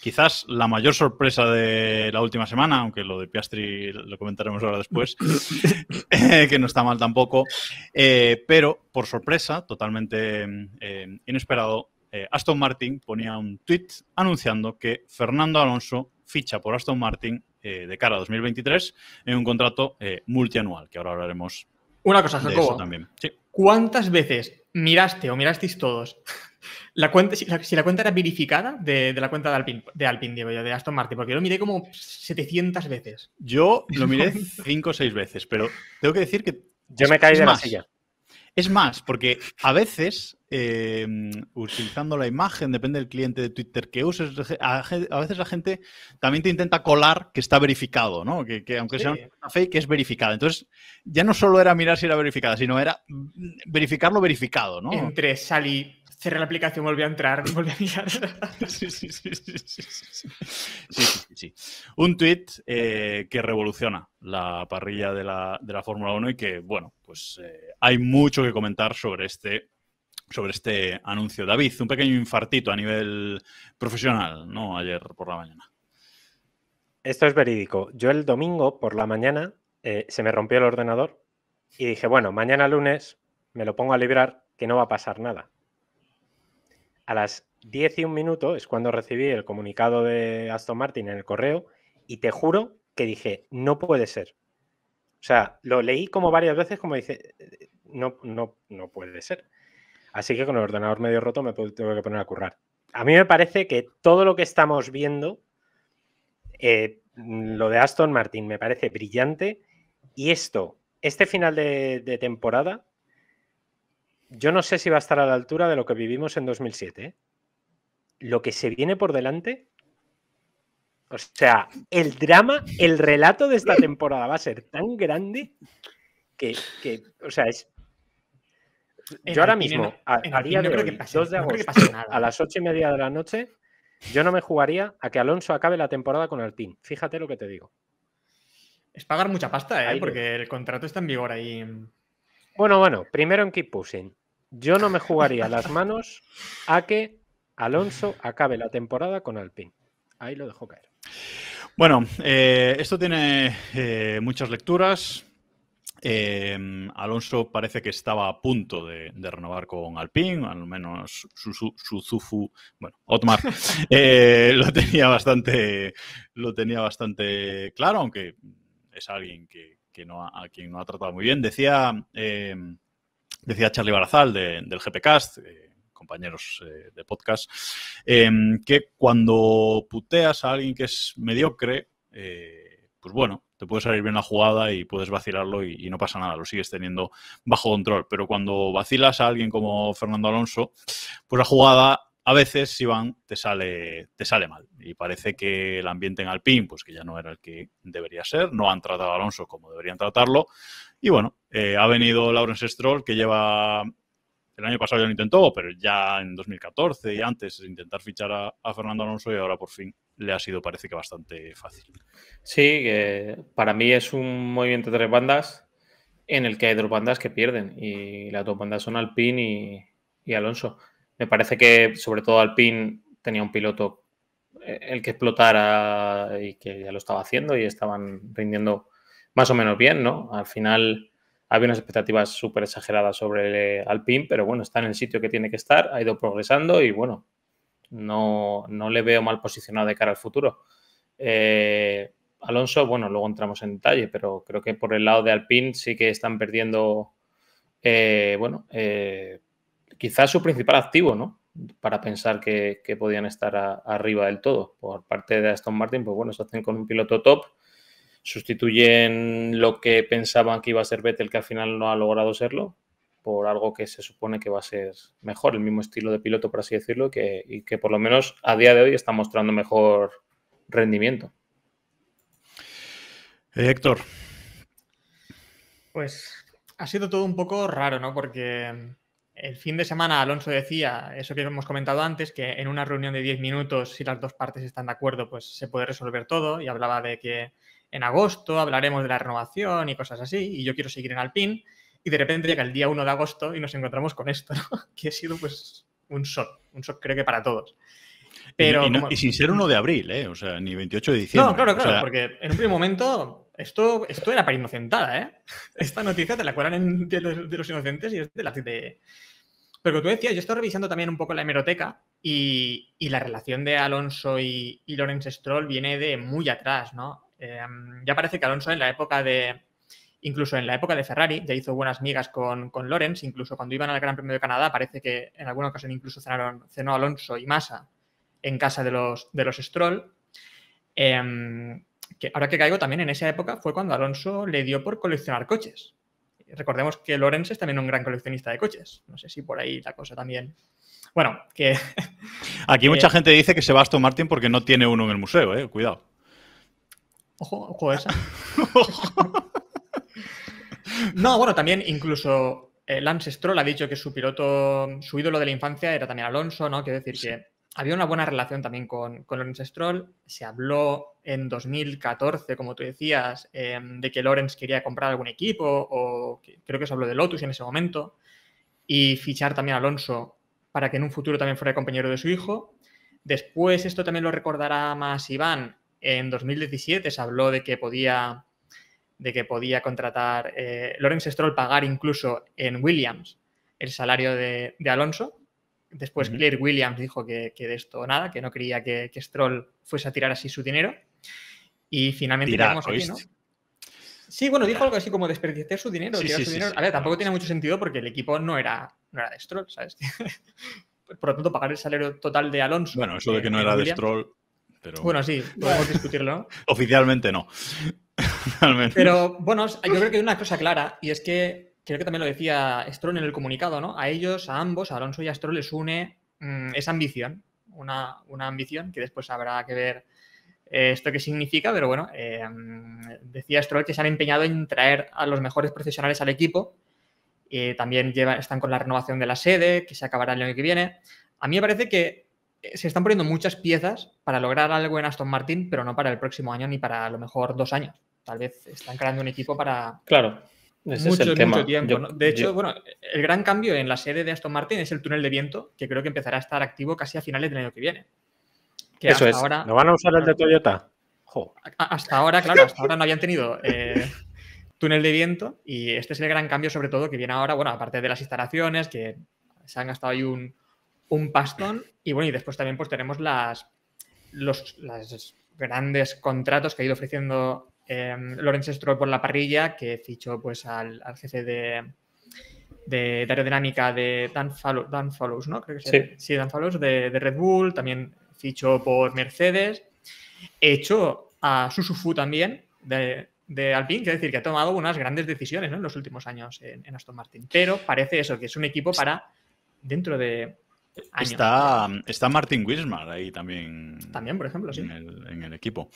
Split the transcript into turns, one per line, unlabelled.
quizás la mayor sorpresa de la última semana, aunque lo de Piastri lo comentaremos ahora después, que no está mal tampoco, eh, pero por sorpresa, totalmente eh, inesperado, eh, Aston Martin ponía un tweet anunciando que Fernando Alonso ficha por Aston Martin de cara a 2023 en un contrato multianual, que ahora hablaremos.
Una cosa, de también.
¿Cuántas veces
miraste o mirasteis todos la cuenta, si, la, cuenta era verificada de, la cuenta de Alpine, de de Aston Martin, porque yo lo miré como 700 veces.
Yo lo miré 5 o 6 veces, pero tengo que decir que. Yo me caí de más. la silla. Es más, porque a veces, em, utilizando la imagen, depende del cliente de Twitter que uses, a, veces la gente también te intenta colar que está verificado, ¿no? Que, aunque sea una fake, es verificada. Entonces, ya no solo era mirar si era verificada, sino era verificarlo verificado, ¿no? Entre Sally cerré la aplicación, volví a entrar,
volví a mirar. sí, sí, sí,
sí, Un tweet eh, que revoluciona la parrilla de la, Fórmula 1 y que, bueno, pues eh, hay mucho que comentar sobre este sobre este anuncio. David, un pequeño infartito a nivel profesional, ¿no? Ayer por la mañana.
Esto es verídico. Yo el domingo por la mañana eh, se me rompió el ordenador y dije, bueno, mañana lunes me lo pongo a librar, que no va a pasar nada a las 10 y un minuto es cuando recibí el comunicado de Aston Martin en el correo y te juro que dije, no puede ser. O sea, lo leí como varias veces como dice, eh, no, no, no puede ser. Así que con el ordenador medio roto me tengo que poner a currar. A mí me parece que todo lo que estamos viendo, eh, lo de Aston Martin me parece brillante y esto, este final de temporada, yo no sé si va a estar a la altura de lo que vivimos en 2007. ¿eh? Lo que se viene por delante, o sea, el drama, el relato de esta temporada va a ser tan grande que, o sea, es... yo ahora mismo, a, día de, hoy, 2 de agosto, a las ocho y media de la noche, yo no me jugaría a que Alonso acabe la temporada con el team. Fíjate lo que te digo.
Es pagar mucha pasta, ¿eh? Porque el contrato está en vigor ahí.
Bueno, bueno, primero en Keep Pushing. Yo no me jugaría las manos a que Alonso acabe la temporada con Alpine. Ahí lo dejo caer.
Bueno, eh, esto tiene eh, muchas lecturas. Eh, Alonso parece que estaba a punto de, renovar con Alpine, al menos su, Zufu, bueno, Otmar, lo, tenía bastante, lo tenía bastante claro, aunque es alguien que, no a quien no ha tratado muy bien. Decía decía Charlie Barazal del GPcast, eh, compañeros eh, de podcast, em, que cuando puteas a alguien que es mediocre, eh, pues bueno, te puede salir bien la jugada y puedes vacilarlo y, no pasa nada, lo sigues teniendo bajo control. Pero cuando vacilas a alguien como Fernando Alonso, pues la jugada a veces, Iván, te sale, te sale mal. Y parece que el ambiente en Alpine, pues que ya no era el que debería ser, no han tratado a Alonso como deberían tratarlo. Y bueno, eh, ha venido Laurence Stroll, que lleva. El año pasado ya lo intentó, pero ya en 2014 y antes intentar fichar a, Fernando Alonso y ahora por fin le ha sido, parece que bastante fácil.
Sí, para mí es un movimiento de tres bandas en el que hay dos bandas que pierden y las dos bandas son Alpine y Alonso. Me parece que sobre todo Alpine tenía un piloto eh, el que explotara y que ya lo estaba haciendo y estaban rindiendo más o menos bien, ¿no? Al final había unas expectativas súper exageradas sobre eh, Alpine, pero bueno, está en el sitio que tiene que estar, ha ido progresando y bueno, no, no le veo mal posicionado de cara al futuro. Eh, Alonso, bueno, luego entramos en detalle, pero creo que por el lado de Alpine sí que están perdiendo, eh, bueno, quizás su principal activo, ¿no? Para pensar que, podían estar arriba del todo. Por parte de Aston Martin, pues bueno, se hacen con un piloto top sustituyen lo que pensaban que iba a ser Vettel, que al final no ha logrado serlo, por algo que se supone que va a ser mejor, el mismo estilo de piloto, por así decirlo, que, y que por lo menos a día de hoy está mostrando mejor rendimiento.
Eh, Héctor.
Pues ha sido todo un poco raro, ¿no? Porque el fin de semana Alonso decía eso que hemos comentado antes, que en una reunión de 10 minutos, si las dos partes están de acuerdo, pues se puede resolver todo, y hablaba de que en agosto hablaremos de la renovación y cosas así, y yo quiero seguir en Alpine, y de repente llega el día 1 de agosto y nos encontramos con esto, ¿no? que ha sido pues un shock, un shock creo que para todos.
Pero, y, sin ser 1 de abril, ¿eh? o sea, ni 28 de diciembre. No, claro, claro, porque
en un primer momento esto, esto era para inocentada, ¿eh? Esta noticia te la acuerdan de, de, los, inocentes y es de la de... Pero como tú decías, yo estoy revisando también un poco la hemeroteca y, y la relación de Alonso y, y Lorenz Stroll viene de muy atrás, ¿no? Em, ya parece que Alonso en la época de, incluso en la época de Ferrari, ya hizo buenas migas con, con Lorenz, incluso cuando iban al Gran Premio de Canadá, parece que en alguna ocasión incluso cenó Alonso y Massa en casa de los, de los Stroll. Em, ahora que caigo también en esa época fue cuando Alonso le dio por coleccionar coches. Recordemos que Lorenz es también un gran coleccionista de coches. No sé si por ahí la cosa también. Bueno, que.
Aquí mucha gente dice que se va a Martin porque no tiene uno en el museo, eh. Cuidado.
Ojo, ojo esa. no, bueno, también incluso eh, Lance Stroll ha dicho que su piloto, su ídolo de la infancia era también Alonso, ¿no? Quiero decir que había una buena relación también con, con Stroll. Se habló en 2014, como tú decías, em, de que Lorenz quería comprar algún equipo, o creo que se habló de Lotus en ese momento, y fichar también a Alonso para que en un futuro también fuera compañero de su hijo. Después, esto también lo recordará más Iván, en 2017 se habló de que podía, de que podía contratar eh, Stroll, pagar incluso en Williams el salario de, Alonso. Después Claire Williams dijo que, de esto nada, que no quería que, Stroll fuese a tirar así su dinero. Y finalmente Sí, bueno, dijo algo así como desperdiciar su dinero. a ver, tampoco tiene mucho sentido porque el equipo no era, no de Stroll, ¿sabes? Por lo tanto, pagar el salario total de Alonso. Bueno, eso de que no era de Stroll
bueno, sí, podemos discutirlo. Oficialmente no.
Pero bueno, yo creo que hay una cosa clara y es que creo que también lo decía Stroll en el comunicado, ¿no? A ellos, a ambos, a Alonso y a Stroll les une mm, esa ambición, una, ambición que después habrá que ver eh, esto qué significa, pero bueno, eh, mm, decía Stroll que se han empeñado en traer a los mejores profesionales al equipo. Eh, también están con la renovación de la sede, que se acabará el año que viene. A mí me parece que se están poniendo muchas piezas para lograr algo en Aston Martin, pero no para el próximo año ni para a lo mejor dos años. Tal vez están creando un equipo para.
Claro. mucho, tiempo. De hecho, bueno,
el gran cambio en la sede de Aston Martin es el túnel de viento, que creo que empezará a estar activo casi a finales del año que viene. Eso es. Ahora... ¿No
van a usar el de Toyota?
Hasta ahora, claro, hasta ahora no habían tenido eh, túnel de viento y este es el gran cambio, sobre todo, que viene ahora, bueno, aparte de las instalaciones, que se han gastado ahí un, un pastón. Y bueno, y después también pues tenemos las, los grandes contratos que ha ido ofreciendo em, Lorenz Stroll por la parrilla, que fichó pues al, jefe de, aerodinámica de Dan, Follows, ¿no? Creo que sí. Dan Follows de, Red Bull, también fichó por Mercedes. Hecho a Susufu también de, de Alpine, es decir, que ha tomado unas grandes decisiones en los últimos años en, en Aston Martin. Pero parece eso, que es un equipo para dentro de
Está, está Martin Wismar ahí también.
También, por ejemplo, sí.
en el equipo.